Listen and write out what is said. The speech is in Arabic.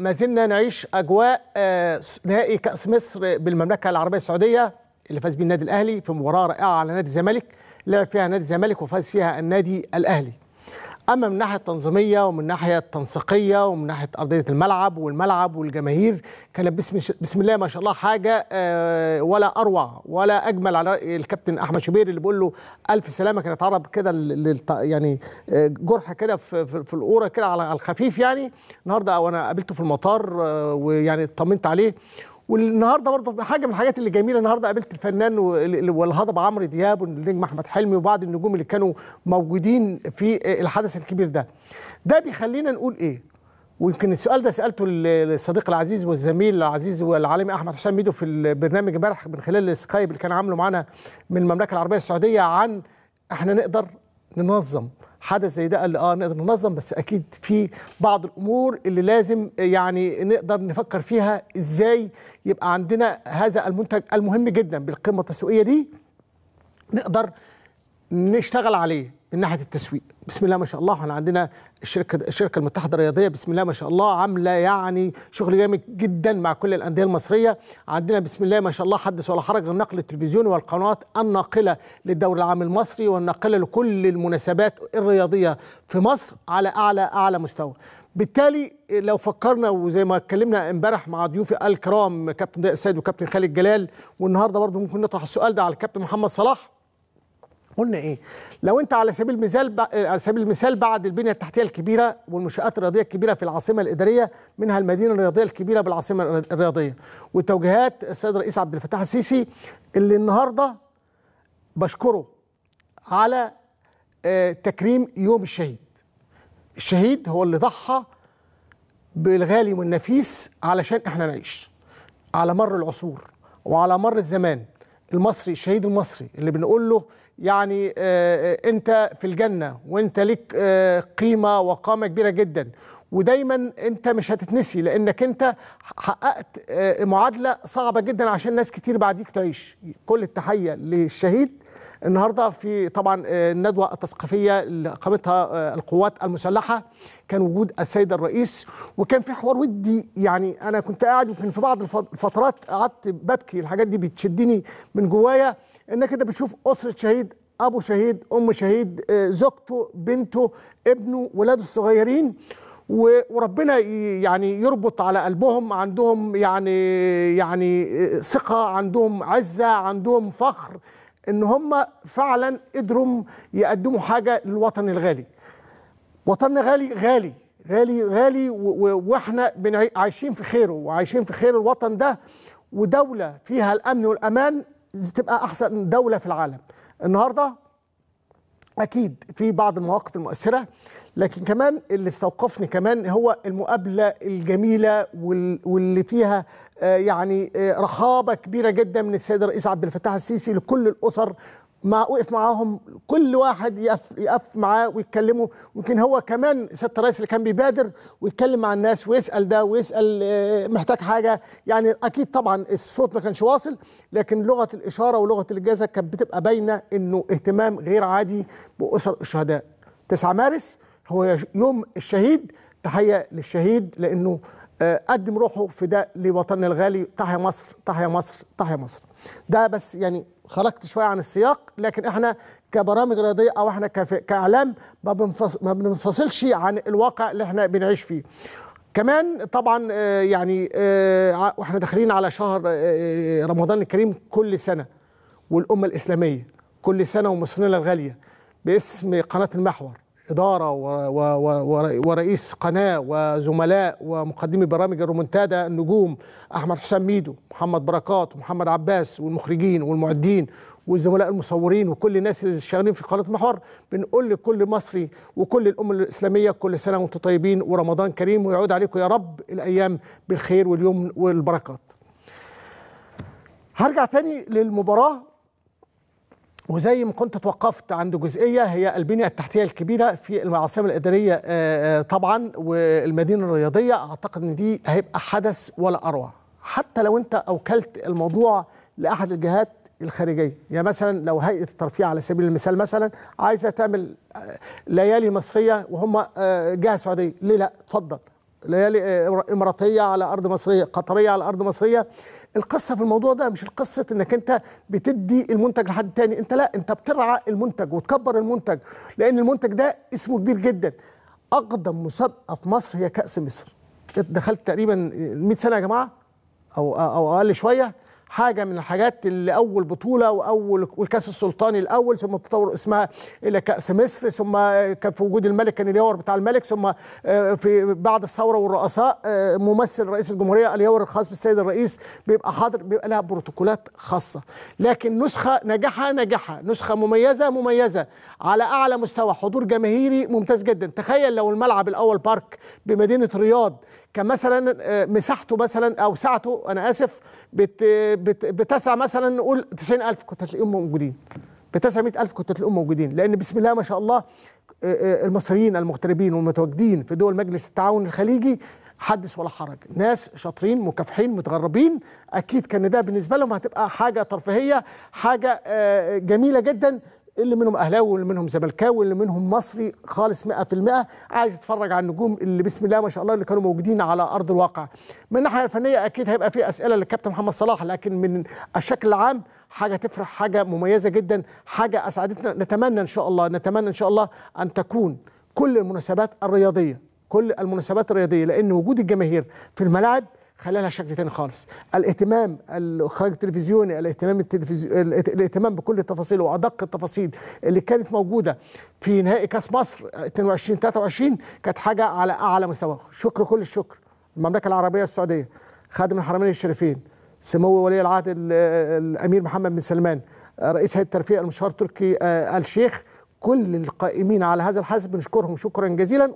ما زلنا نعيش اجواء آه، نهائي كاس مصر بالمملكه العربيه السعوديه اللي فاز بيه النادي الاهلي في مباراه رائعه على نادي الزمالك لعب فيها نادي الزمالك وفاز فيها النادي الاهلي اما من الناحيه التنظيميه ومن الناحيه التنسيقيه ومن ناحيه ارضيه الملعب والملعب والجماهير كانت بسم, بسم الله ما شاء الله حاجه آه، ولا اروع ولا اجمل على راي الكابتن احمد شوبير اللي بيقول له الف سلامه كان اتعرض كده يعني آه، جرح كده في, في, الاوره كده على الخفيف يعني النهارده وانا قابلته في المطار آه، ويعني اطمنت عليه والنهارده برضه حاجه من الحاجات اللي جميله النهارده قابلت الفنان والهضبه عمرو دياب والنجم احمد حلمي وبعض النجوم اللي كانوا موجودين في الحدث الكبير ده. ده بيخلينا نقول ايه؟ ويمكن السؤال ده سالته الصديق العزيز والزميل العزيز والعالمي احمد حسام ميدو في البرنامج امبارح من خلال السكايب اللي كان عامله معانا من المملكه العربيه السعوديه عن احنا نقدر ننظم حدث زي ده قال اه نقدر ننظم بس اكيد في بعض الامور اللي لازم يعني نقدر نفكر فيها ازاي يبقى عندنا هذا المنتج المهم جدا بالقيمه التسويقيه دي نقدر نشتغل عليه من ناحيه التسويق بسم الله ما شاء الله احنا عندنا الشركه الشركه المتحده الرياضيه بسم الله ما شاء الله عامله يعني شغل جامد جدا مع كل الانديه المصريه عندنا بسم الله ما شاء الله حدث ولا حرج النقل التلفزيوني والقنوات الناقله للدوري العام المصري والناقله لكل المناسبات الرياضيه في مصر على اعلى اعلى مستوى بالتالي لو فكرنا وزي ما اتكلمنا امبارح مع ضيوفي الكرام كابتن ضياء السيد وكابتن خالد جلال والنهارده برضه ممكن نطرح السؤال ده على الكابتن محمد صلاح قلنا ايه لو انت على سبيل المثال آه، على سبيل المثال بعد البنيه التحتيه الكبيره والمنشات الرياضيه الكبيره في العاصمه الاداريه منها المدينه الرياضيه الكبيره بالعاصمه الرياضيه وتوجيهات السيد الرئيس عبد الفتاح السيسي اللي النهارده بشكره على آه، تكريم يوم الشهيد الشهيد هو اللي ضحى بالغالي والنفيس علشان احنا نعيش على مر العصور وعلى مر الزمان المصري الشهيد المصري اللي بنقول له يعني آه، آه، انت في الجنه وانت ليك آه، قيمه وقامه كبيره جدا ودايما انت مش هتتنسي لانك انت حققت معادله صعبه جدا عشان ناس كتير بعديك تعيش كل التحيه للشهيد النهارده في طبعا الندوه التثقيفيه اللي قامتها القوات المسلحه كان وجود السيد الرئيس وكان في حوار ودي يعني انا كنت قاعد وكان في بعض الفترات قعدت ببكي الحاجات دي بتشدني من جوايا انك انت بتشوف اسره شهيد ابو شهيد ام شهيد آه، زوجته بنته ابنه ولاده الصغيرين وربنا يعني يربط على قلبهم عندهم يعني يعني آه، ثقه عندهم عزه عندهم فخر ان هم فعلا قدروا يقدموا حاجه للوطن الغالي وطننا غالي غالي غالي غالي واحنا عايشين في خيره وعايشين في خير الوطن ده ودوله فيها الامن والامان تبقى احسن دوله في العالم النهارده اكيد في بعض المواقف المؤثره لكن كمان اللي استوقفني كمان هو المقابله الجميله واللي فيها آه، يعني آه، رحابه كبيره جدا من السيد الرئيس عبد الفتاح السيسي لكل الاسر مع وقف معاهم كل واحد يقف يقف معاه ويتكلموا ويمكن هو كمان سياده الرئيس اللي كان بيبادر ويتكلم مع الناس ويسال ده ويسال آه، محتاج حاجه يعني اكيد طبعا الصوت ما كانش واصل لكن لغه الاشاره ولغه الاجازه كانت بتبقى باينه انه اهتمام غير عادي باسر الشهداء 9 مارس هو يوم الشهيد تحيه للشهيد لانه آه، قدم روحه فداء لوطننا الغالي تحيا مصر تحيا مصر تحيا مصر ده بس يعني خرجت شويه عن السياق لكن احنا كبرامج رياضيه او احنا كاعلام ما, ما بننفصلش عن الواقع اللي احنا بنعيش فيه كمان طبعا آه، يعني آه، واحنا داخلين على شهر رمضان الكريم كل سنه والامه الاسلاميه كل سنه ومصرنا الغاليه باسم قناه المحور إدارة ورئيس قناة وزملاء ومقدمي برامج الرومنتادا النجوم أحمد حسام ميدو محمد بركات ومحمد عباس والمخرجين والمعدين والزملاء المصورين وكل الناس اللي شغالين في قناه المحور بنقول لكل مصري وكل الامه الاسلاميه كل سنه وانتم طيبين ورمضان كريم ويعود عليكم يا رب الايام بالخير واليوم والبركات. هرجع تاني للمباراه وزي ما كنت توقفت عند جزئية هي البنية التحتية الكبيرة في العاصمة الإدارية آه، آه، طبعا والمدينة الرياضية أعتقد أن دي هيبقى حدث ولا أروع حتى لو أنت أوكلت الموضوع لأحد الجهات الخارجية يعني مثلا لو هيئة الترفيه على سبيل المثال مثلا عايزة تعمل آه، ليالي مصرية وهم جهة سعودية ليه لا اتفضل ليالي إماراتية على أرض مصرية قطرية على أرض مصرية القصه في الموضوع ده مش القصه انك انت بتدي المنتج لحد تاني انت لا انت بترعى المنتج وتكبر المنتج لان المنتج ده اسمه كبير جدا اقدم مسابقه في مصر هي كاس مصر دخلت تقريبا 100 سنه يا جماعه او او اقل شويه حاجه من الحاجات اللي اول بطوله واول والكاس السلطاني الاول ثم تطور اسمها الى كاس مصر ثم كان في وجود الملك كان اليور بتاع الملك ثم آه، في بعد الثوره والرؤساء آه، ممثل رئيس الجمهوريه اليور الخاص بالسيد الرئيس بيبقى حاضر بيبقى لها بروتوكولات خاصه لكن نسخه ناجحه ناجحه نسخه مميزه مميزه على اعلى مستوى حضور جماهيري ممتاز جدا تخيل لو الملعب الاول بارك بمدينه رياض كان مثلا آه، مساحته مثلا او سعته انا اسف بت بت بتسعى مثلا نقول 90000 كنت هتلاقيهم موجودين ب 900000 كنت هتلاقيهم موجودين لان بسم الله ما شاء الله آه، آه، المصريين المغتربين والمتواجدين في دول مجلس التعاون الخليجي حدث ولا حرج ناس شاطرين مكافحين متغربين اكيد كان ده بالنسبه لهم هتبقى حاجه ترفيهيه حاجه آه، جميله جدا اللي منهم اهلاوي واللي منهم زملكاوي واللي منهم مصري خالص 100% عايز يتفرج على النجوم اللي بسم الله ما شاء الله اللي كانوا موجودين على ارض الواقع من الناحيه الفنيه اكيد هيبقى في اسئله للكابتن محمد صلاح لكن من الشكل العام حاجه تفرح حاجه مميزه جدا حاجه اسعدتنا نتمنى ان شاء الله نتمنى ان شاء الله ان تكون كل المناسبات الرياضيه كل المناسبات الرياضيه لان وجود الجماهير في الملاعب خلالها شكل تاني خالص الاهتمام الاخراج التلفزيوني الاهتمام التلفزيوني الاهتمام بكل التفاصيل وادق التفاصيل اللي كانت موجوده في نهائي كاس مصر 22 23 كانت حاجه على اعلى مستوى شكر كل الشكر المملكه العربيه السعوديه خادم الحرمين الشريفين سمو ولي العهد الامير محمد بن سلمان رئيس هيئه الترفيه المشهور تركي آه، الشيخ كل القائمين على هذا الحزب نشكرهم شكرا جزيلا